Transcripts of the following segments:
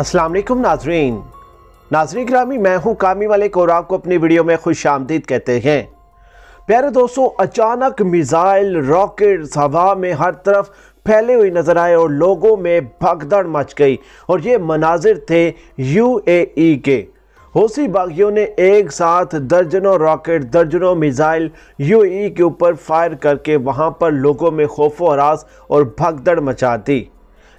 असलम नाजरीन नाजरी ग्रामी मैं हूँ कामी मलिक और आपको अपनी वीडियो में खुश आमदीद कहते हैं प्यारे दोस्तों अचानक मिज़ाइल रॉकेट हवा में हर तरफ फैले हुए नज़र आए और लोगों में भगदड़ मच गई और ये मनाजिर थे यूएई के हौसी बागियों ने एक साथ दर्जनों रॉकेट दर्जनों मिज़ाइल यूएई के ऊपर फायर करके वहाँ पर लोगों में खौफ हरास और भगदड़ मचा दी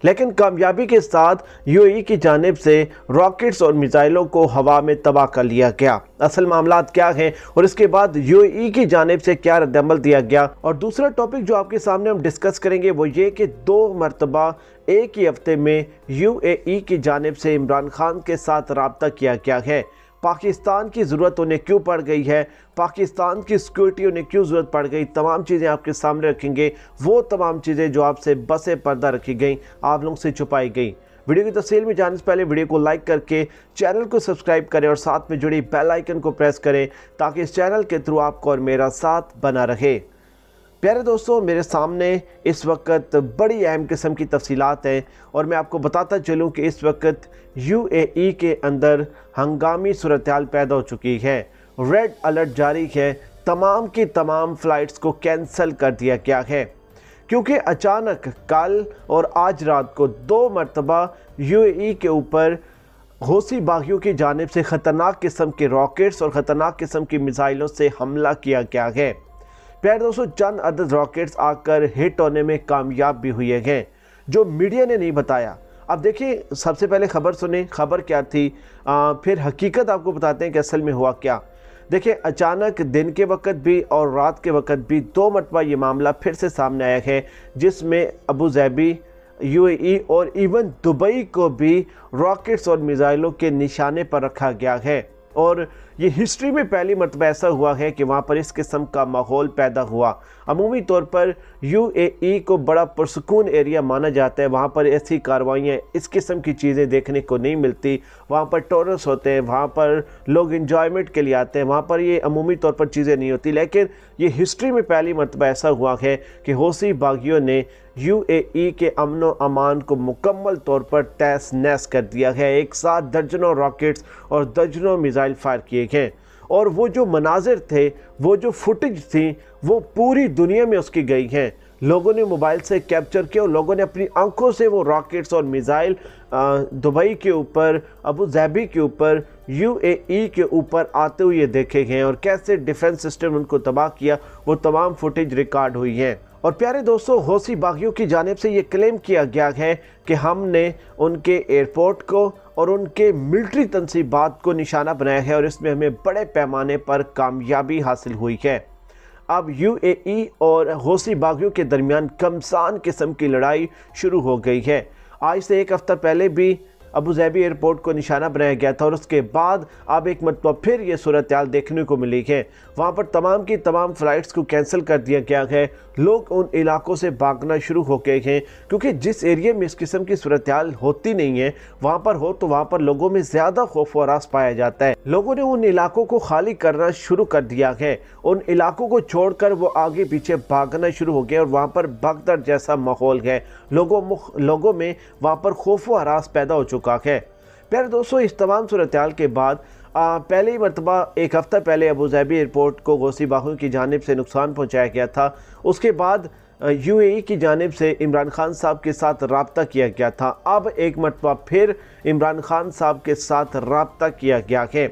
लेकिन कामयाबी के साथ यूएई की जानब से रॉकेट्स और मिज़ाइलों को हवा में तबाह कर लिया गया असल मामला क्या हैं और इसके बाद यूएई की जानब से क्या रद्दमल दिया गया और दूसरा टॉपिक जो आपके सामने हम डिस्कस करेंगे वो ये कि दो मरतबा एक ही हफ्ते में यू की जानब से इमरान खान के साथ रबता किया गया है पाकिस्तान की ज़रूरत उन्हें क्यों पड़ गई है पाकिस्तान की सिक्योरिटी उन्हें क्यों ज़रूरत पड़ गई तमाम चीज़ें आपके सामने रखेंगे वो तमाम चीज़ें जो आपसे बसे पर्दा रखी गई आप लोगों से छुपाई गई वीडियो की तफसील में जाने से पहले वीडियो को लाइक करके चैनल को सब्सक्राइब करें और साथ में जुड़ी बेल आइकन को प्रेस करें ताकि इस चैनल के थ्रू आपको और मेरा साथ बना रहे प्यारे दोस्तों मेरे सामने इस वक्त बड़ी अहम किस्म की तफसीत हैं और मैं आपको बताता चलूँ कि इस वक्त यू e के अंदर हंगामी सूरत पैदा हो चुकी है रेड अलर्ट जारी है तमाम की तमाम फ़्लाइट्स को कैंसिल कर दिया गया है क्योंकि अचानक कल और आज रात को दो मरतबा यू e के ऊपर होसी बागियों की जानब से ख़तरनाक किस्म के रॉकेट्स और ख़तरनाक किस्म की मिज़ाइलों से हमला किया गया है प्यार दोस्तों चंद अदद रॉकेट्स आकर हिट होने में कामयाब भी हुए हैं जो मीडिया ने नहीं बताया अब देखिए सबसे पहले खबर सुने खबर क्या थी आ, फिर हकीकत आपको बताते हैं कि असल में हुआ क्या देखिए अचानक दिन के वक्त भी और रात के वक्त भी दो मरतबा ये मामला फिर से सामने आया है जिसमें अबू जैबी यूएई और इवन दुबई को भी रॉकेट्स और मिज़ाइलों के निशाने पर रखा गया है और ये हिस्ट्री में पहली मरतबा ऐसा हुआ है कि वहाँ पर इस किस्म का माहौल पैदा हुआ अमूमी तौर पर यूएई e को बड़ा पुरसकून एरिया माना जाता है वहाँ पर ऐसी कार्रवाइयाँ इस किस्म की चीज़ें देखने को नहीं मिलती वहाँ पर टोरस होते हैं वहाँ पर लोग इंजॉयमेंट के लिए आते हैं वहाँ पर ये अमूमी तौर पर चीज़ें नहीं होती लेकिन ये हिस्ट्री में पहली मरतबा ऐसा हुआ है कि हौसी बागियों ने ए e के अमन अमान को मुकम्मल तौर पर तैस नैस कर दिया है एक साथ दर्जनों रॉकेट्स और दर्जनों मिज़ाइल फायर किए देखें और वो जो मनाजिर थे वो जो फुटेज थी वो पूरी दुनिया में उसकी गई हैं लोगों ने मोबाइल से कैप्चर किया और लोगों ने अपनी आंखों से वो रॉकेट्स और मिज़ाइल दुबई के ऊपर अबू जैबी के ऊपर यूएई के ऊपर आते हुए देखे गए और कैसे डिफेंस सिस्टम उनको तबाह किया वो तमाम फुटेज रिकॉर्ड हुई है और प्यारे दोस्तों हौसी बागियों की जानब से ये क्लेम किया गया है कि हमने उनके एयरपोर्ट को और उनके मिलिट्री तनसीबात को निशाना बनाया है और इसमें हमें बड़े पैमाने पर कामयाबी हासिल हुई है अब यूएई और होसी बागियों के दरमियान कमसान किस्म की लड़ाई शुरू हो गई है आज से एक हफ़्ता पहले भी जैबी एयरपोर्ट को निशाना बनाया गया था और उसके बाद अब एक मरतबा फिर ये सूरत हाल देखने को मिली है वहाँ पर तमाम की तमाम फ़्लाइट्स को कैंसिल कर दिया गया है लोग उन इलाकों से भागना शुरू हो गए हैं क्योंकि जिस एरिए में इस किस्म की सूरत हाल होती नहीं है वहाँ पर हो तो वहाँ पर लोगों में ज़्यादा खौफ वरास पाया जाता है लोगों ने उन इलाकों को खाली करना शुरू कर दिया है उन इलाकों को छोड़कर वो आगे पीछे भागना शुरू हो गया और वहाँ पर भगदड़ जैसा माहौल है लोगों लोगों में वहाँ पर खौफ व हरास पैदा हो चुका रुकाक है प्यारे दोस्तों इस तमाम सूरत के बाद आ, पहले ही मरतबा एक हफ़्ता पहले अबू एयरपोर्ट को गौसी बाहू की जानब से नुकसान पहुँचाया गया था उसके बाद यू ए की जानब से इमरान खान साहब के साथ रबता किया गया था अब एक मरतबा फिर इमरान खान साहब के साथ रबता किया गया है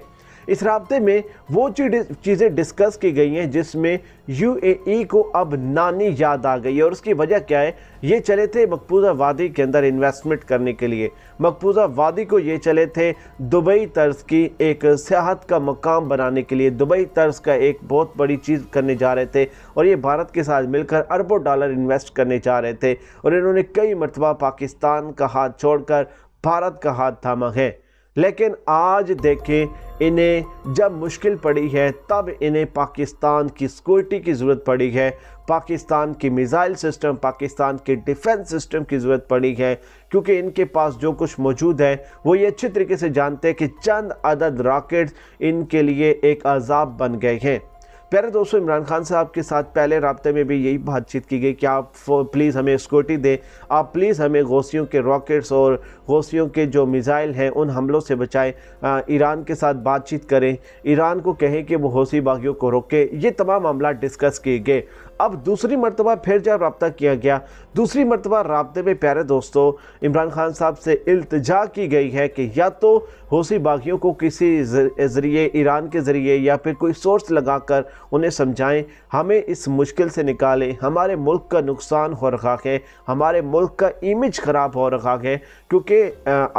इस रबते में वो चीज़ें डिस्कस की गई हैं जिसमें यूएई e को अब नानी याद आ गई है और उसकी वजह क्या है ये चले थे मकबूजा वादी के अंदर इन्वेस्टमेंट करने के लिए मकबूजा वादी को ये चले थे दुबई तर्ज की एक सियाहत का मकाम बनाने के लिए दुबई तर्ज का एक बहुत बड़ी चीज़ करने जा रहे थे और ये भारत के साथ मिलकर अरबों डॉलर इन्वेस्ट करने जा रहे थे और इन्होंने कई मरतबा पाकिस्तान का हाथ छोड़कर भारत का हाथ थामा है लेकिन आज देखें इन्हें जब मुश्किल पड़ी है तब इन्हें पाकिस्तान की सिक्योरिटी की ज़रूरत पड़ी है पाकिस्तान की मिज़ाइल सिस्टम पाकिस्तान के डिफेंस सिस्टम की ज़रूरत पड़ी है क्योंकि इनके पास जो कुछ मौजूद है वो ये अच्छे तरीके से जानते हैं कि चंद अदद रॉकेट्स इनके लिए एक अजाब बन गए हैं प्यारे दोस्तों इमरान खान साहब के साथ पहले रबते में भी यही बातचीत की गई कि आप प्लीज़ हमें सिक्योरिटी दें आप प्लीज़ हमें गौसीियों के रॉकेट्स और गौसीियों के जो मिज़ाइल हैं उन हमलों से बचाएं ईरान के साथ बातचीत करें ईरान को कहें कि वो हौसी बागियों को रोकें ये तमाम मामला डिस्कस किए गए अब दूसरी मरतबा फिर जब रबता किया गया दूसरी मरतबा रबते में प्यारे दोस्तों इमरान खान साहब से अल्तजा की गई है कि या तो हौसी बागियों को किसी ज़रिए ईरान के ज़रिए या फिर कोई सोर्स लगाकर उन्हें समझाएं हमें इस मुश्किल से निकालें हमारे मुल्क का नुकसान हो रखा है हमारे मुल्क का इमेज ख़राब हो रखा है क्योंकि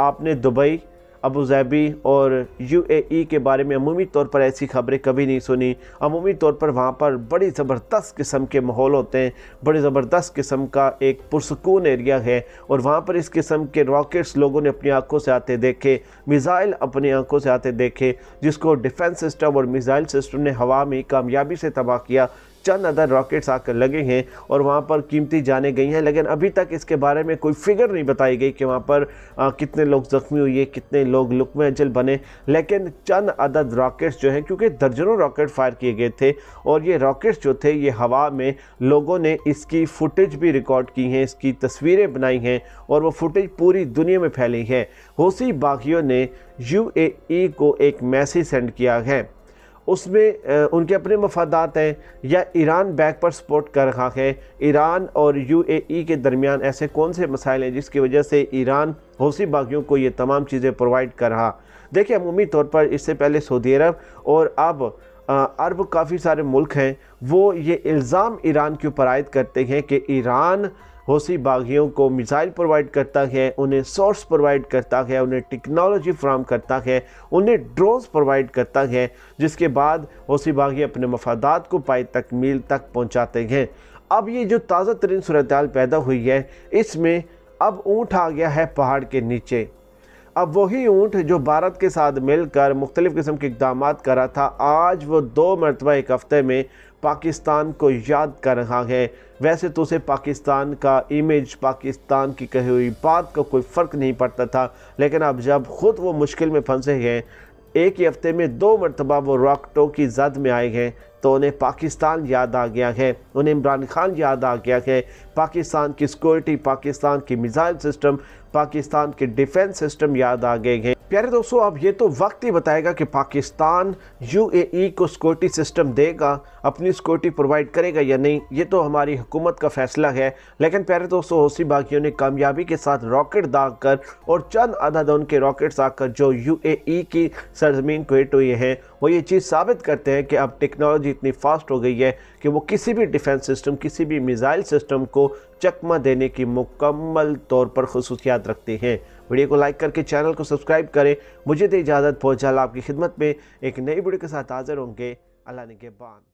आपने दुबई अबूजैबी और यूएई के बारे में अमूमी तौर पर ऐसी खबरें कभी नहीं सुनी अमूमी तौर पर वहाँ पर बड़ी ज़बरदस्त किस्म के माहौल होते हैं बड़ी ज़बरदस्त किस्म का एक पुरसकून एरिया है और वहाँ पर इस किस्म के रॉकेट्स लोगों ने अपनी आँखों से आते देखे मिज़ाइल अपनी आँखों से आते देखे जिसको डिफेंस सिस्टम और मिज़ाइल सिस्टम ने हवा में कामयाबी से तबाह किया चंद अदर रॉकेट्स आकर लगे हैं और वहाँ पर कीमती जाने गई हैं लेकिन अभी तक इसके बारे में कोई फिगर नहीं बताई गई कि वहाँ पर आ, कितने लोग ज़ख्मी हुए कितने लोग लुकम अंचल बने लेकिन चंद अदद रॉकेट्स जो हैं क्योंकि दर्जनों रॉकेट फायर किए गए थे और ये रॉकेट्स जो थे ये हवा में लोगों ने इसकी फुटेज भी रिकॉर्ड की हैं इसकी तस्वीरें बनाई हैं और वो फुटेज पूरी दुनिया में फैली है होसी बागियों ने यू को एक मैसेज सेंड किया है उसमें उनके अपने मफादात हैं या ईरान बैक पर सपोर्ट कर रहा है ईरान और यूएई के दरमियान ऐसे कौन से मसाइल हैं जिसकी वजह से ईरान हौसी बागियों को ये तमाम चीज़ें प्रोवाइड कर रहा देखिए अमूमी तौर पर इससे पहले सऊदी अरब और अब अरब काफ़ी सारे मुल्क हैं वो ये इल्ज़ाम ईरान के ऊपर आयद करते हैं कि ईरान होसी बागियों को मिसाइल प्रोवाइड करता है उन्हें सोर्स प्रोवाइड करता है उन्हें टेक्नोलॉजी फ्राहम करता है उन्हें ड्रोन्स प्रोवाइड करता है जिसके बाद होसी बागी अपने मफादात को पाए तकमील तक पहुँचाते हैं अब ये जो ताज़ा तरीन सूरत पैदा हुई है इसमें अब ऊँट आ गया है पहाड़ के नीचे अब वही ऊँट जो भारत के साथ मिलकर मुख्तलिफ़ किस्म के इकदाम कर रहा था आज वो दो मरतबा एक हफ़्ते में पाकिस्तान को याद कर रहा है वैसे तो उसे पाकिस्तान का इमेज पाकिस्तान की कही हुई बात का कोई फ़र्क नहीं पड़ता था लेकिन अब जब ख़ुद वो मुश्किल में फंसे हैं एक ही हफ्ते में दो मरतबा वो रॉकटो की जद में आए हैं तो उन्हें पाकिस्तान याद आ गया है उन्हें इमरान खान याद आ गया है पाकिस्तान की सिक्योरिटी पाकिस्तान की मिज़ाइल सिस्टम पाकिस्तान के डिफेंस सिस्टम याद आ गए हैं प्यारे दोस्तों अब ये तो वक्त ही बताएगा कि पाकिस्तान यूएई e को सिक्योरिटी सिस्टम देगा अपनी सिक्योरिटी प्रोवाइड करेगा या नहीं ये तो हमारी हुकूमत का फैसला है लेकिन प्यारे दोस्तों हौसी बागियों ने कामयाबी के साथ रॉकेट दाग कर और चंद अदद उनके रॉकेट्स आकर जो यूएई e की सरजमीन को हिट हुए हैं वो ये चीज़ साबित करते हैं कि अब टेक्नोलॉजी इतनी फास्ट हो गई है कि वो किसी भी डिफेंस सिस्टम किसी भी मिज़ाइल सिस्टम को चकमा देने की मुकम्मल तौर पर खसूसियात रखते हैं वीडियो को लाइक करके चैनल को सब्सक्राइब करें मुझे दे तो इजाज़त पहुँचाल आपकी खिदमत में एक नई वीडियो के साथ हाजिर होंगे अल्लाह ने के बान